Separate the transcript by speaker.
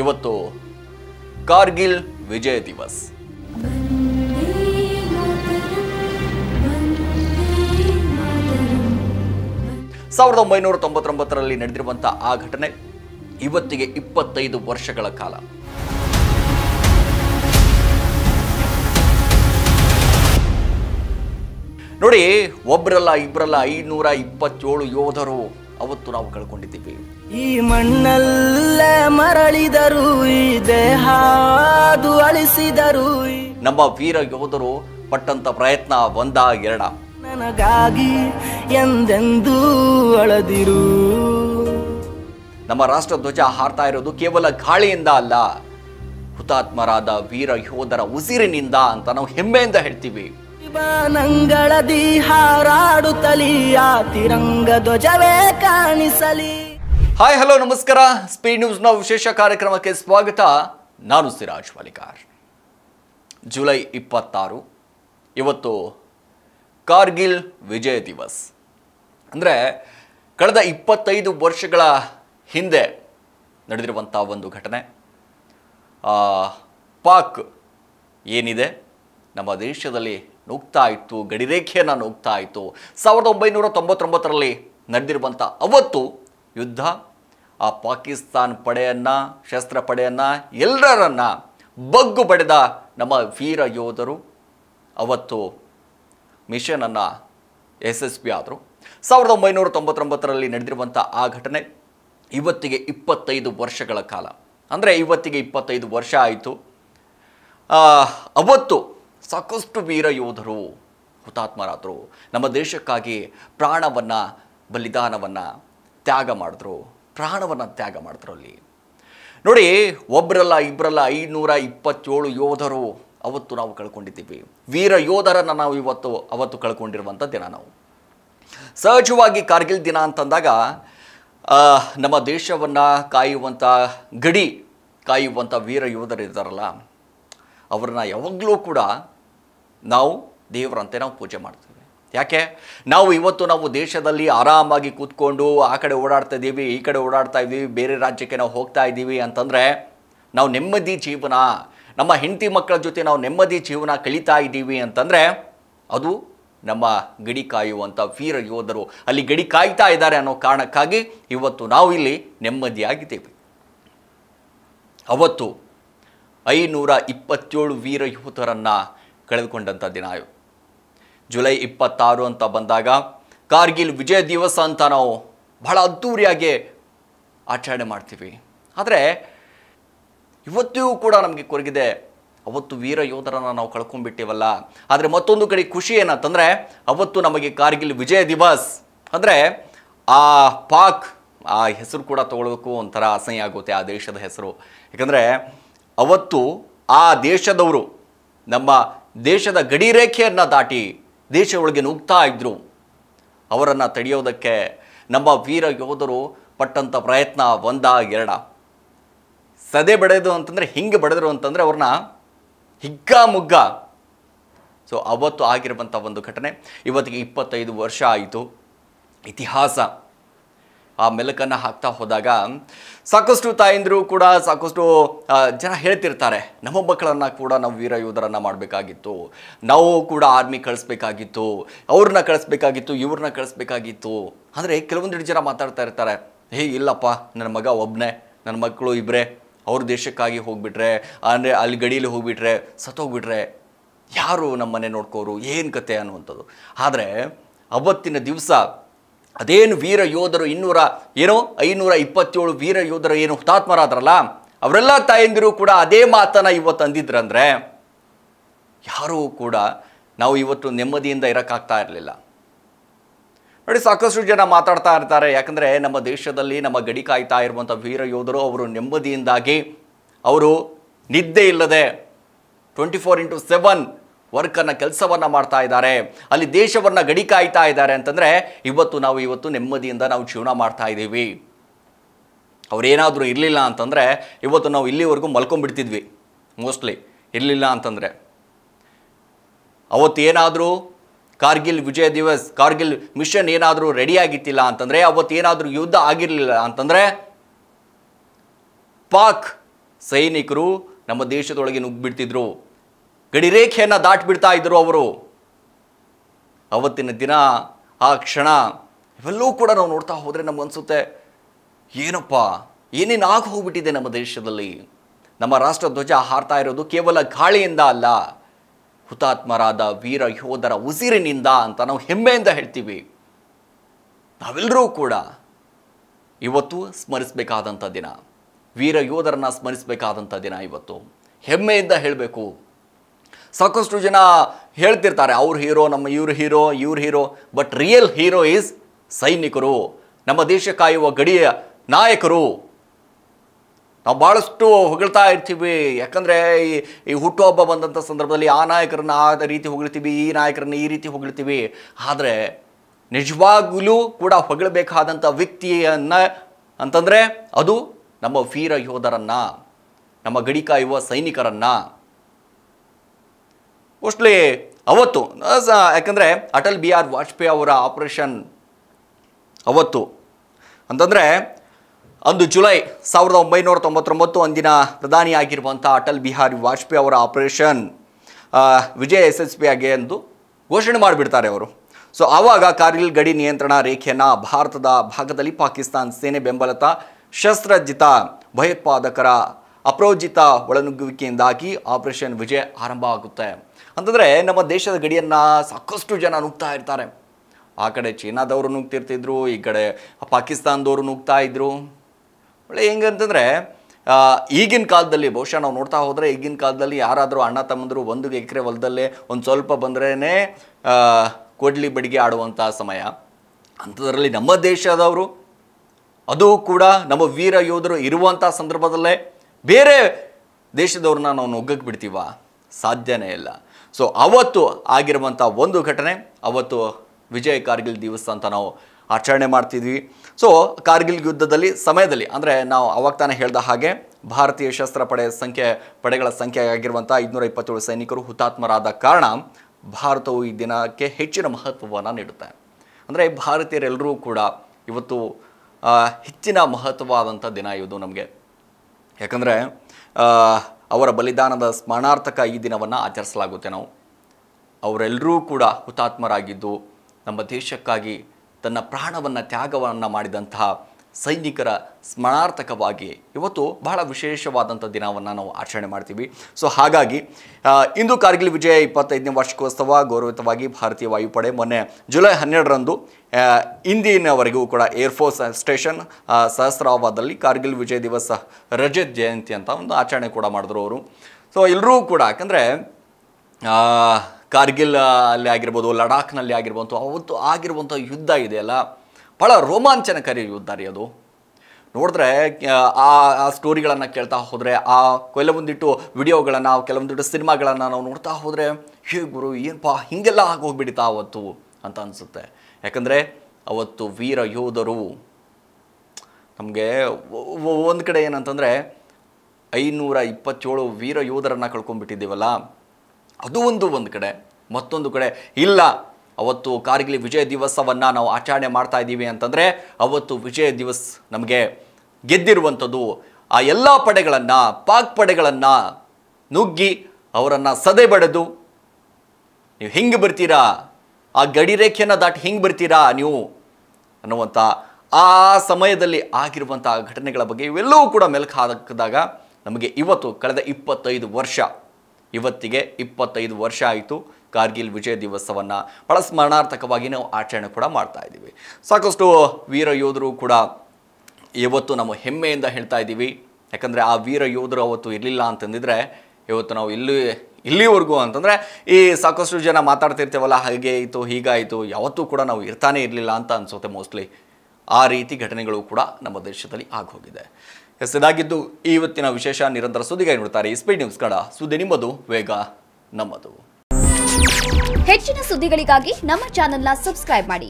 Speaker 1: ಇವತ್ತು ಕಾರ್ಗಿಲ್ ವಿಜಯ ದಿವಸ್ ಸಾವಿರದ ಒಂಬೈನೂರ ತೊಂಬತ್ತೊಂಬತ್ತರಲ್ಲಿ ನಡೆದಿರುವಂತಹ ಆ ಘಟನೆ ಇವತ್ತಿಗೆ ಇಪ್ಪತ್ತೈದು ವರ್ಷಗಳ ಕಾಲ ನೋಡಿ ಒಬ್ರಲ್ಲ ಇಬ್ಬರಲ್ಲ ಐನೂರ ಇಪ್ಪತ್ತೇಳು ಯೋಧರು ಅವತ್ತು ನಾವು ಕಳ್ಕೊಂಡಿದ್ದೀವಿ ಈ ಮಣ್ಣಲ್ಲೇ ಮರಳಿದರು ಈ ದೇಹ ಅಳಿಸಿದರು ನಮ್ಮ ವೀರ ಯೋಧರು ಪಟ್ಟಂತ ಪ್ರಯತ್ನ ಒಂದ ಎರಡ ನನಗಾಗಿ ಎಂದೆಂದೂ ಅಳದಿರು ನಮ್ಮ ರಾಷ್ಟ್ರ ಧ್ವಜ ಹಾರ್ತಾ ಇರೋದು ಕೇವಲ ಗಾಳಿಯಿಂದ ಅಲ್ಲ ಹುತಾತ್ಮರಾದ ವೀರ ಯೋಧರ ಉಸಿರಿನಿಂದ ಅಂತ ನಾವು ಹೆಮ್ಮೆಯಿಂದ ಹೇಳ್ತೀವಿ ನಂಗಳದಿ ಹಾರಾಡುತ್ತಲಿಯ ತಿರಂಗ ಧ್ವಜವೇ ಕಾಣಿಸಲಿ ಹಾಯ್ ಹಲೋ ನಮಸ್ಕಾರ ಸ್ಪೀಡ್ ನ್ಯೂಸ್ನ ವಿಶೇಷ ಕಾರ್ಯಕ್ರಮಕ್ಕೆ ಸ್ವಾಗತ ನಾನು ಸಿರಾಜ್ ಮಲಿಕಾರ್ ಜುಲೈ ಇಪ್ಪತ್ತಾರು ಇವತ್ತು ಕಾರ್ಗಿಲ್ ವಿಜಯ ದಿವಸ್ ಅಂದರೆ ಕಳೆದ ಇಪ್ಪತ್ತೈದು ವರ್ಷಗಳ ಹಿಂದೆ ನಡೆದಿರುವಂಥ ಒಂದು ಘಟನೆ ಪಾಕ್ ಏನಿದೆ ನಮ್ಮ ದೇಶದಲ್ಲಿ ನುಗ್ತಾ ಇತ್ತು ಗಡಿರೇಖೆಯನ್ನು ನೋಗ್ತಾ ಇತ್ತು ಸಾವಿರದ ಒಂಬೈನೂರ ತೊಂಬತ್ತೊಂಬತ್ತರಲ್ಲಿ ನಡೆದಿರುವಂಥ ಅವತ್ತು ಯುದ್ಧ ಆ ಪಾಕಿಸ್ತಾನ್ ಪಡೆಯನ್ನು ಶಸ್ತ್ರ ಪಡೆಯನ್ನು ಎಲ್ಲರನ್ನು ಬಗ್ಗು ಪಡೆದ ನಮ್ಮ ವೀರ ಯೋಧರು ಅವತ್ತು ಮಿಷನನ್ನು ಯಶಸ್ವಿ ಆದರು ಸಾವಿರದ ಒಂಬೈನೂರ ತೊಂಬತ್ತೊಂಬತ್ತರಲ್ಲಿ ನಡೆದಿರುವಂಥ ಆ ಘಟನೆ ಇವತ್ತಿಗೆ ಇಪ್ಪತ್ತೈದು ವರ್ಷಗಳ ಕಾಲ ಅಂದರೆ ಇವತ್ತಿಗೆ ಇಪ್ಪತ್ತೈದು ವರ್ಷ ಆಯಿತು ಅವತ್ತು ಸಾಕಷ್ಟು ವೀರ ಯೋಧರು ಹುತಾತ್ಮರಾದರು ನಮ್ಮ ದೇಶಕ್ಕಾಗಿ ಪ್ರಾಣವನ್ನು ಬಲಿದಾನವನ್ನು ತ್ಯಾಗ ಮಾಡಿದ್ರು ಪ್ರಾಣವನ್ನು ತ್ಯಾಗ ಮಾಡಿದ್ರು ಅಲ್ಲಿ ನೋಡಿ ಒಬ್ಬರಲ್ಲ ಇಬ್ಬರಲ್ಲ ಐನೂರ ಇಪ್ಪತ್ತೇಳು ಯೋಧರು ಅವತ್ತು ನಾವು ಕಳ್ಕೊಂಡಿದ್ದೀವಿ ವೀರ ಯೋಧರನ್ನು ನಾವು ಇವತ್ತು ಅವತ್ತು ಕಳ್ಕೊಂಡಿರುವಂಥ ದಿನ ನಾವು ಸಹಜವಾಗಿ ಕಾರ್ಗಿಲ್ ದಿನ ಅಂತಂದಾಗ ನಮ್ಮ ದೇಶವನ್ನು ಕಾಯುವಂಥ ಗಡಿ ಕಾಯುವಂಥ ವೀರ ಯೋಧರು ಇದ್ದಾರಲ್ಲ ಅವ್ರನ್ನ ಯಾವಾಗಲೂ ಕೂಡ ನಾವು ದೇವರಂತೆ ನಾವು ಪೂಜೆ ಮಾಡ್ತೇವೆ ಯಾಕೆ ನಾವು ಇವತ್ತು ನಾವು ದೇಶದಲ್ಲಿ ಆರಾಮಾಗಿ ಕೂತ್ಕೊಂಡು ಆ ಕಡೆ ಓಡಾಡ್ತಾ ಇದ್ದೀವಿ ಈ ಕಡೆ ಓಡಾಡ್ತಾ ಇದ್ದೀವಿ ಬೇರೆ ರಾಜ್ಯಕ್ಕೆ ನಾವು ಹೋಗ್ತಾ ಇದ್ದೀವಿ ಅಂತಂದರೆ ನಾವು ನೆಮ್ಮದಿ ಜೀವನ ನಮ್ಮ ಹೆಂಡತಿ ಮಕ್ಕಳ ಜೊತೆ ನಾವು ನೆಮ್ಮದಿ ಜೀವನ ಕಳೀತಾ ಇದ್ದೀವಿ ಅಂತಂದರೆ ಅದು ನಮ್ಮ ಗಡಿ ಕಾಯುವಂಥ ವೀರ ಯೋಧರು ಅಲ್ಲಿ ಗಡಿ ಕಾಯ್ತಾ ಇದ್ದಾರೆ ಅನ್ನೋ ಕಾರಣಕ್ಕಾಗಿ ಇವತ್ತು ನಾವು ಇಲ್ಲಿ ನೆಮ್ಮದಿಯಾಗಿದ್ದೇವೆ ಅವತ್ತು ಐನೂರ ಇಪ್ಪತ್ತೇಳು ವೀರ ಯೋಧರನ್ನು ಕಳೆದುಕೊಂಡಂಥ ದಿನ ಜುಲೈ ಇಪ್ಪತ್ತಾರು ಅಂತ ಬಂದಾಗ ಕಾರ್ಗಿಲ್ ವಿಜಯ ದಿವಸ ಅಂತ ನಾವು ಬಹಳ ಅದ್ಧೂರಿಯಾಗಿ ಆಚರಣೆ ಮಾಡ್ತೀವಿ ಆದರೆ ಇವತ್ತಿಗೂ ಕೂಡ ನಮಗೆ ಕೊರಗಿದೆ ಅವತ್ತು ವೀರ ಯೋಧರನ್ನು ನಾವು ಕಳ್ಕೊಂಡ್ಬಿಟ್ಟಿವಲ್ಲ ಆದರೆ ಮತ್ತೊಂದು ಕಡೆ ಖುಷಿ ಏನಂತಂದರೆ ಅವತ್ತು ನಮಗೆ ಕಾರ್ಗಿಲ್ ವಿಜಯ ದಿವಸ್ ಅಂದರೆ ಆ ಪಾಕ್ ಆ ಹೆಸರು ಕೂಡ ತಗೊಳ್ಬೇಕು ಒಂಥರ ಅಸಹ್ಯ ಆಗುತ್ತೆ ಆ ದೇಶದ ಹೆಸರು ಯಾಕಂದರೆ ಅವತ್ತು ಆ ದೇಶದವರು ನಮ್ಮ ದೇಶದ ಗಡಿ ರೇಖೆಯನ್ನು ದಾಟಿ ದೇಶ ಒಳಗೆ ನುಗ್ತಾ ಇದ್ದರು ಅವರನ್ನು ತಡೆಯೋದಕ್ಕೆ ನಮ್ಮ ವೀರ ಯೋಧರು ಪಟ್ಟಂಥ ಪ್ರಯತ್ನ ಒಂದ ಎರಡ ಸದೆ ಬಡೆದು ಅಂತಂದರೆ ಹಿಂಗೆ ಬಡೆದರು ಅಂತಂದರೆ ಅವ್ರನ್ನ ಹಿಗ್ಗ ಮುಗ್ಗ ಸೊ ಅವತ್ತು ಆಗಿರುವಂಥ ಒಂದು ಘಟನೆ ಇವತ್ತಿಗೆ ಇಪ್ಪತ್ತೈದು ವರ್ಷ ಆಯಿತು ಇತಿಹಾಸ ಆ ಮೆಲುಕನ್ನು ಹಾಕ್ತಾ ಹೋದಾಗ ಸಾಕಷ್ಟು ತಾಯಂದಿರು ಕೂಡ ಸಾಕಷ್ಟು ಜನ ಹೇಳ್ತಿರ್ತಾರೆ ನಮ್ಮ ಮಕ್ಕಳನ್ನು ಕೂಡ ನಾವು ವೀರ ಯೋಧರನ್ನು ಮಾಡಬೇಕಾಗಿತ್ತು ನಾವು ಕೂಡ ಆರ್ಮಿ ಕಳಿಸ್ಬೇಕಾಗಿತ್ತು ಅವ್ರನ್ನ ಕಳಿಸ್ಬೇಕಾಗಿತ್ತು ಇವ್ರನ್ನ ಕಳಿಸ್ಬೇಕಾಗಿತ್ತು ಅಂದರೆ ಕೆಲವೊಂದಿಷ್ಟು ಜನ ಮಾತಾಡ್ತಾ ಇರ್ತಾರೆ ಹೇ ಇಲ್ಲಪ್ಪ ನನ್ನ ಮಗ ಒಬ್ಬನೇ ನನ್ನ ಮಕ್ಕಳು ಇಬ್ಬರೇ ಅವ್ರ ದೇಶಕ್ಕಾಗಿ ಹೋಗ್ಬಿಟ್ರೆ ಅಂದರೆ ಅಲ್ಲಿ ಗಡಿಯಲ್ಲಿ ಹೋಗಿಬಿಟ್ರೆ ಸತ್ತೋಗ್ಬಿಟ್ರೆ ಯಾರು ಮನೆ ನೋಡ್ಕೋರು ಏನು ಕತೆ ಅನ್ನುವಂಥದ್ದು ಆದರೆ ಅವತ್ತಿನ ದಿವಸ ಅದೇನು ವೀರ ಯೋಧರು ಇನ್ನೂರ ಏನೋ ಐನೂರ ಇಪ್ಪತ್ತೇಳು ವೀರ ಯೋಧರು ಏನು ಹುತಾತ್ಮರಾದ್ರಲ್ಲ ಅವರೆಲ್ಲ ತಾಯಂದಿರು ಕೂಡ ಅದೇ ಮಾತನ್ನು ಇವತ್ತು ಅಂದಿದ್ರಂದರೆ ಯಾರೂ ಕೂಡ ನಾವು ಇವತ್ತು ನೆಮ್ಮದಿಯಿಂದ ಇರೋಕ್ಕಾಗ್ತಾ ಇರಲಿಲ್ಲ ನೋಡಿ ಸಾಕಷ್ಟು ಜನ ಮಾತಾಡ್ತಾ ಇರ್ತಾರೆ ಯಾಕಂದರೆ ನಮ್ಮ ದೇಶದಲ್ಲಿ ನಮ್ಮ ಗಡಿ ಕಾಯ್ತಾ ಇರುವಂಥ ವೀರ ಯೋಧರು ಅವರು ನೆಮ್ಮದಿಯಿಂದಾಗಿ ಅವರು ನಿದ್ದೆ ಇಲ್ಲದೆ ಟ್ವೆಂಟಿ ಫೋರ್ ಇಂಟು ಸೆವೆನ್ ವರ್ಕನ್ನು ಕೆಲಸವನ್ನು ಮಾಡ್ತಾ ಇದ್ದಾರೆ ಅಲ್ಲಿ ದೇಶವನ್ನು ಗಡಿ ಕಾಯ್ತಾ ಇದ್ದಾರೆ ಅಂತಂದರೆ ಇವತ್ತು ನಾವು ಇವತ್ತು ನೆಮ್ಮದಿಯಿಂದ ನಾವು ಜೀವನ ಮಾಡ್ತಾ ಇದ್ದೀವಿ ಅವರೇನಾದರೂ ಇರಲಿಲ್ಲ ಅಂತಂದರೆ ಇವತ್ತು ನಾವು ಇಲ್ಲಿವರೆಗೂ ಮಲ್ಕೊಂಡ್ಬಿಡ್ತಿದ್ವಿ ಮೋಸ್ಟ್ಲಿ ಇರಲಿಲ್ಲ ಅಂತಂದರೆ ಅವತ್ತೇನಾದರೂ ಕಾರ್ಗಿಲ್ ವಿಜಯ ದಿವಸ್ ಕಾರ್ಗಿಲ್ ಮಿಷನ್ ಏನಾದರೂ ರೆಡಿಯಾಗಿತ್ತಿಲ್ಲ ಅಂತಂದರೆ ಅವತ್ತೇನಾದರೂ ಯುದ್ಧ ಆಗಿರಲಿಲ್ಲ ಅಂತಂದರೆ ಪಾಕ್ ಸೈನಿಕರು ನಮ್ಮ ದೇಶದೊಳಗೆ ನುಗ್ಗಿಬಿಡ್ತಿದ್ರು ಗಡಿರೇಖೆಯನ್ನು ದಾಟಿಬಿಡ್ತಾ ಇದ್ದರು ಅವರು ಅವತ್ತಿನ ದಿನ ಆ ಕ್ಷಣ ಇವೆಲ್ಲವೂ ಕೂಡ ನಾವು ನೋಡ್ತಾ ಹೋದರೆ ಅನಿಸುತ್ತೆ ಏನಪ್ಪ ಏನೇನು ಆಗಿ ಹೋಗ್ಬಿಟ್ಟಿದೆ ನಮ್ಮ ದೇಶದಲ್ಲಿ ನಮ್ಮ ರಾಷ್ಟ್ರ ಧ್ವಜ ಹಾರ್ತಾ ಇರೋದು ಕೇವಲ ಗಾಳಿಯಿಂದ ಅಲ್ಲ ಹುತಾತ್ಮರಾದ ವೀರ ಯೋಧರ ಉಸಿರಿನಿಂದ ಅಂತ ನಾವು ಹೆಮ್ಮೆಯಿಂದ ಹೇಳ್ತೀವಿ ನಾವೆಲ್ಲರೂ ಕೂಡ ಇವತ್ತು ಸ್ಮರಿಸಬೇಕಾದಂಥ ದಿನ ವೀರ ಯೋಧರನ್ನ ಸ್ಮರಿಸಬೇಕಾದಂಥ ದಿನ ಇವತ್ತು ಹೆಮ್ಮೆಯಿಂದ ಹೇಳಬೇಕು ಸಾಕಷ್ಟು ಜನ ಹೇಳ್ತಿರ್ತಾರೆ ಅವ್ರ ಹೀರೋ ನಮ್ಮ ಇವ್ರ ಹೀರೋ ಇವ್ರ hero but real hero is ಸೈನಿಕರು ನಮ್ಮ ದೇಶ ಕಾಯುವ ಗಡಿಯ ನಾಯಕರು ನಾವು ಭಾಳಷ್ಟು ಹೊಗಳ್ತಾ ಇರ್ತೀವಿ ಯಾಕಂದರೆ ಈ ಈ ಹುಟ್ಟುಹಬ್ಬ ಬಂದಂಥ ಸಂದರ್ಭದಲ್ಲಿ ಆ ನಾಯಕರನ್ನು ಆ ರೀತಿ ಹೊಗಳ್ತೀವಿ ಈ ನಾಯಕರನ್ನು ಈ ರೀತಿ ಹೊಗಳ್ತೀವಿ ಆದರೆ ನಿಜವಾಗಲೂ ಕೂಡ ಹೊಗಳಬೇಕಾದಂಥ ವ್ಯಕ್ತಿಯನ್ನು ಅಂತಂದರೆ ಅದು ನಮ್ಮ ವೀರ ಯೋಧರನ್ನು ನಮ್ಮ ಗಡಿ ಕಾಯುವ ಸೈನಿಕರನ್ನು ಮೋಸ್ಟ್ಲಿ ಅವತ್ತು ಯಾಕಂದರೆ ಅಟಲ್ ಬಿ ಆರ್ ವಾಜಪೇಯಿ ಅವರ ಆಪರೇಷನ್ ಅವತ್ತು ಅಂತಂದರೆ ಅಂದು ಜುಲೈ ಸಾವಿರದ ಒಂಬೈನೂರ ತೊಂಬತ್ತೊಂಬತ್ತು ಅಂದಿನ ಪ್ರಧಾನಿಯಾಗಿರುವಂಥ ಅಟಲ್ ಬಿಹಾರಿ ವಾಜಪೇಯಿ ಅವರ ಆಪರೇಷನ್ ವಿಜಯ ಆಗಿ ಎಂದು ಘೋಷಣೆ ಮಾಡಿಬಿಡ್ತಾರೆ ಅವರು ಸೊ ಆವಾಗ ಕಾರ್ಗಿಲ್ ಗಡಿ ನಿಯಂತ್ರಣ ರೇಖೆಯನ್ನು ಭಾರತದ ಭಾಗದಲ್ಲಿ ಪಾಕಿಸ್ತಾನ ಸೇನೆ ಬೆಂಬಲಿತ ಶಸ್ತ್ರಜ್ಜಿತ ಭಯೋತ್ಪಾದಕರ ಅಪ್ರೋಜಿತ ಒಳನುಗ್ಗುವಿಕೆಯಿಂದಾಗಿ ಆಪರೇಷನ್ ವಿಜಯ್ ಆರಂಭ ಆಗುತ್ತೆ ಅಂತಂದರೆ ನಮ್ಮ ದೇಶದ ಗಡಿಯನ್ನು ಸಾಕಷ್ಟು ಜನ ನುಗ್ತಾ ಇರ್ತಾರೆ ಆ ಕಡೆ ಚೀನಾದವರು ನುಗ್ತಿರ್ತಿದ್ರು ಈ ಕಡೆ ಪಾಕಿಸ್ತಾನದವರು ನುಗ್ತಾ ಇದ್ರು ಒಳ್ಳೆ ಹೆಂಗಂತಂದರೆ ಈಗಿನ ಕಾಲದಲ್ಲಿ ಬಹುಶಃ ನಾವು ನೋಡ್ತಾ ಹೋದರೆ ಈಗಿನ ಕಾಲದಲ್ಲಿ ಯಾರಾದರೂ ಅಣ್ಣ ತಮ್ಮಂದರು ಒಂದು ಎಕರೆ ಹೊಲದಲ್ಲೇ ಒಂದು ಸ್ವಲ್ಪ ಬಂದ್ರೇ ಕೊಡ್ಲಿ ಬಡಿಗೆ ಆಡುವಂಥ ಸಮಯ ಅಂಥದ್ರಲ್ಲಿ ನಮ್ಮ ದೇಶದವರು ಅದು ಕೂಡ ನಮ್ಮ ವೀರ ಯೋಧರು ಇರುವಂಥ ಸಂದರ್ಭದಲ್ಲೇ ಬೇರೆ ದೇಶದವ್ರನ್ನ ನಾವು ನುಗ್ಗಕ್ಕೆ ಬಿಡ್ತೀವ ಸಾಧ್ಯನೇ ಇಲ್ಲ ಸೊ ಅವತ್ತು ಆಗಿರುವಂಥ ಒಂದು ಘಟನೆ ಅವತ್ತು ವಿಜಯ ಕಾರ್ಗಿಲ್ ದಿವಸ ಅಂತ ನಾವು ಆಚರಣೆ ಮಾಡ್ತಿದ್ವಿ ಸೊ ಕಾರ್ಗಿಲ್ ಯುದ್ಧದಲ್ಲಿ ಸಮಯದಲ್ಲಿ ಅಂದರೆ ನಾವು ಅವಾಗ ತಾನೇ ಹೇಳಿದ ಹಾಗೆ ಭಾರತೀಯ ಶಸ್ತ್ರ ಪಡೆ ಸಂಖ್ಯೆ ಪಡೆಗಳ ಸಂಖ್ಯೆ ಆಗಿರುವಂಥ ಐದುನೂರ ಇಪ್ಪತ್ತೇಳು ಸೈನಿಕರು ಹುತಾತ್ಮರಾದ ಕಾರಣ ಭಾರತವು ಈ ದಿನಕ್ಕೆ ಹೆಚ್ಚಿನ ಮಹತ್ವವನ್ನು ನೀಡುತ್ತೆ ಅಂದರೆ ಭಾರತೀಯರೆಲ್ಲರೂ ಕೂಡ ಇವತ್ತು ಹೆಚ್ಚಿನ ಮಹತ್ವವಾದಂಥ ದಿನ ಇದು ನಮಗೆ ಯಾಕಂದರೆ ಅವರ ಬಲಿದಾನದ ಸ್ಮರಣಾರ್ಥಕ ಈ ದಿನವನ್ನು ಆಚರಿಸಲಾಗುತ್ತೆ ನಾವು ಅವರೆಲ್ಲರೂ ಕೂಡ ಹುತಾತ್ಮರಾಗಿದ್ದು ನಮ್ಮ ದೇಶಕ್ಕಾಗಿ ತನ್ನ ಪ್ರಾಣವನ್ನು ತ್ಯಾಗವನ್ನು ಮಾಡಿದಂತಹ ಸೈನಿಕರ ಸ್ಮರಣಾರ್ಥಕವಾಗಿ ಇವತ್ತು ಬಹಳ ವಿಶೇಷವಾದಂಥ ದಿನವನ್ನು ನಾವು ಆಚರಣೆ ಮಾಡ್ತೀವಿ ಸೊ ಹಾಗಾಗಿ ಇಂದು ಕಾರ್ಗಿಲ್ ವಿಜಯ ಇಪ್ಪತ್ತೈದನೇ ವಾರ್ಷಿಕೋತ್ಸವ ಗೌರವಿತವಾಗಿ ಭಾರತೀಯ ವಾಯುಪಡೆ ಮೊನ್ನೆ ಜುಲೈ ಹನ್ನೆರಡರಂದು ಇಂದಿನವರೆಗೂ ಕೂಡ ಏರ್ಫೋರ್ಸ್ ಸ್ಟೇಷನ್ ಸಹಸ್ರಾಬಾದಲ್ಲಿ ಕಾರ್ಗಿಲ್ ವಿಜಯ ದಿವಸ ರಜತ್ ಜಯಂತಿ ಅಂತ ಒಂದು ಆಚರಣೆ ಕೂಡ ಮಾಡಿದ್ರು ಅವರು ಸೊ ಎಲ್ಲರೂ ಕೂಡ ಯಾಕಂದರೆ ಕಾರ್ಗಿಲ್ ಅಲ್ಲಿ ಆಗಿರ್ಬೋದು ಲಡಾಖ್ನಲ್ಲಿ ಆಗಿರ್ಬೋದು ಅವತ್ತು ಆಗಿರುವಂಥ ಯುದ್ಧ ಇದೆಯಲ್ಲ ಭಾಳ ರೋಮಾಂಚನಕಾರಿ ಯುದ್ಧಾರಿ ಅದು ನೋಡಿದ್ರೆ ಆ ಸ್ಟೋರಿಗಳನ್ನು ಕೇಳ್ತಾ ಹೋದರೆ ಆ ಕೆಲವೊಂದಿಟ್ಟು ವಿಡಿಯೋಗಳನ್ನು ಕೆಲವೊಂದಿಟ್ಟು ಸಿನಿಮಾಗಳನ್ನು ನಾವು ನೋಡ್ತಾ ಹೋದರೆ ಹೇ ಗುರು ಏನಪ್ಪ ಹೀಗೆಲ್ಲ ಆಗೋಗ್ಬಿಡಿತಾ ಅವತ್ತು ಅಂತ ಅನಿಸುತ್ತೆ ಯಾಕಂದರೆ ಅವತ್ತು ವೀರ ಯೋಧರು ನಮಗೆ ಒಂದು ಕಡೆ ಏನಂತಂದರೆ ಐನೂರ ಇಪ್ಪತ್ತೇಳು ವೀರ ಯೋಧರನ್ನು ಕಳ್ಕೊಂಡ್ಬಿಟ್ಟಿದ್ದೀವಲ್ಲ ಅದು ಒಂದು ಒಂದು ಕಡೆ ಮತ್ತೊಂದು ಕಡೆ ಇಲ್ಲ ಅವತ್ತು ಕಾರ್ಗಿಲ್ ವಿಜಯ ದಿವಸವನ್ನು ನಾವು ಆಚರಣೆ ಮಾಡ್ತಾ ಇದ್ದೀವಿ ಅಂತಂದರೆ ಅವತ್ತು ವಿಜಯ ದಿವಸ್ ನಮಗೆ ಗೆದ್ದಿರುವಂಥದ್ದು ಆ ಎಲ್ಲ ಪಡೆಗಳನ್ನು ಪಾಕ್ ಪಡೆಗಳನ್ನು ನುಗ್ಗಿ ಅವರನ್ನು ಸದೆ ಬಡೆದು ನೀವು ಹಿಂಗೆ ಬರ್ತೀರಾ ಆ ಗಡಿ ರೇಖೆಯನ್ನು ದಾಟಿ ಹಿಂಗೆ ಬರ್ತೀರಾ ನೀವು ಅನ್ನುವಂಥ ಆ ಸಮಯದಲ್ಲಿ ಆಗಿರುವಂಥ ಘಟನೆಗಳ ಬಗ್ಗೆ ಇವೆಲ್ಲವೂ ಕೂಡ ಮೆಲುಕು ಹಾಕಿದಾಗ ನಮಗೆ ಇವತ್ತು ಕಳೆದ ಇಪ್ಪತ್ತೈದು ವರ್ಷ ಇವತ್ತಿಗೆ ಇಪ್ಪತ್ತೈದು ವರ್ಷ ಆಯಿತು ಕಾರ್ಗಿಲ್ ವಿಜಯ ದಿವಸವನ್ನು ಬಹಳ ಸ್ಮರಣಾರ್ಥಕವಾಗಿ ನಾವು ಆಚರಣೆ ಕೂಡ ಮಾಡ್ತಾ ಇದ್ದೀವಿ ಸಾಕಷ್ಟು ವೀರ ಯೋಧರು ಕೂಡ ಇವತ್ತು ನಮ್ಮ ಹೆಮ್ಮೆಯಿಂದ ಹೇಳ್ತಾ ಇದ್ದೀವಿ ಯಾಕಂದರೆ ಆ ವೀರ ಯೋಧರು ಅವತ್ತು ಇರಲಿಲ್ಲ ಅಂತಂದಿದ್ರೆ ಇವತ್ತು ನಾವು ಇಲ್ಲಿ ಇಲ್ಲಿವರೆಗೂ ಅಂತಂದರೆ ಈ ಸಾಕಷ್ಟು ಜನ ಮಾತಾಡ್ತಿರ್ತೇವಲ್ಲ ಹಾಗೆ ಆಯಿತು ಹೀಗಾಯಿತು ಯಾವತ್ತೂ ಕೂಡ ನಾವು ಇರ್ತಾನೆ ಇರಲಿಲ್ಲ ಅಂತ ಅನಿಸುತ್ತೆ ಮೋಸ್ಟ್ಲಿ ಆ ರೀತಿ ಘಟನೆಗಳು ಕೂಡ ನಮ್ಮ ದೇಶದಲ್ಲಿ ಆಗೋಗಿದೆ ಎಸ್ ಇದಾಗಿದ್ದು ಇವತ್ತಿನ ವಿಶೇಷ ನಿರಂತರ ಸುದ್ದಿಗಾಗಿ ನೋಡ್ತಾರೆ ಸ್ಪೀಡ್ ನ್ಯೂಸ್ ಕಡ ಸುದ್ದಿ ನಿಮ್ಮದು ವೇಗ ನಮ್ಮದು ಹೆಚ್ಚಿನ ಸುದ್ದಿಗಳಿಗಾಗಿ ನಮ್ಮ ಚಾನೆಲ್ನ ಸಬ್ಸ್ಕ್ರೈಬ್ ಮಾಡಿ